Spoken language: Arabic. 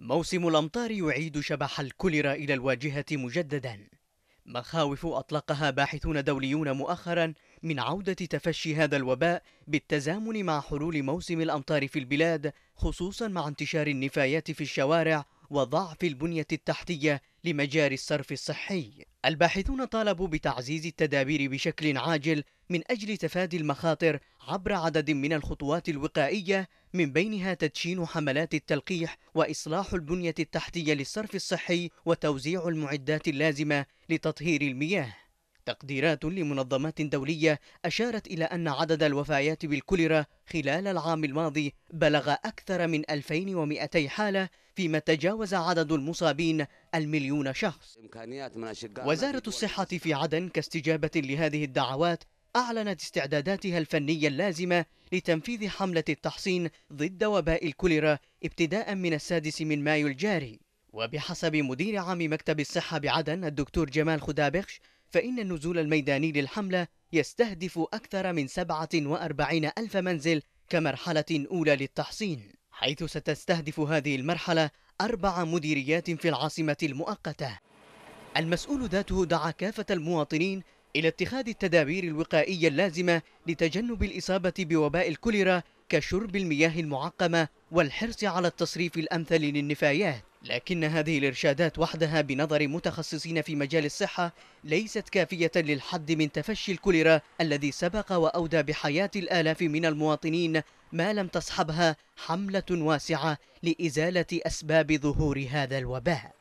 موسم الأمطار يعيد شبح الكوليرا إلى الواجهة مجددا مخاوف أطلقها باحثون دوليون مؤخرا من عودة تفشي هذا الوباء بالتزامن مع حلول موسم الأمطار في البلاد خصوصا مع انتشار النفايات في الشوارع وضعف البنية التحتية لمجاري الصرف الصحي الباحثون طالبوا بتعزيز التدابير بشكل عاجل من أجل تفادي المخاطر عبر عدد من الخطوات الوقائية من بينها تدشين حملات التلقيح وإصلاح البنية التحتية للصرف الصحي وتوزيع المعدات اللازمة لتطهير المياه تقديرات لمنظمات دولية أشارت إلى أن عدد الوفيات بالكوليرا خلال العام الماضي بلغ أكثر من 2200 حالة فيما تجاوز عدد المصابين المليون شخص وزارة الصحة في عدن كاستجابة لهذه الدعوات أعلنت استعداداتها الفنية اللازمة لتنفيذ حملة التحصين ضد وباء الكوليرا ابتداء من السادس من مايو الجاري وبحسب مدير عام مكتب الصحة بعدن الدكتور جمال خدابخش فإن النزول الميداني للحملة يستهدف أكثر من 47 ألف منزل كمرحلة أولى للتحصين حيث ستستهدف هذه المرحلة أربع مديريات في العاصمة المؤقتة المسؤول ذاته دعا كافة المواطنين إلى اتخاذ التدابير الوقائية اللازمة لتجنب الإصابة بوباء الكوليرا كشرب المياه المعقمة والحرص على التصريف الأمثل للنفايات لكن هذه الإرشادات وحدها بنظر متخصصين في مجال الصحة ليست كافية للحد من تفشي الكوليرا الذي سبق وأودى بحياة الآلاف من المواطنين ما لم تصحبها حملة واسعة لإزالة أسباب ظهور هذا الوباء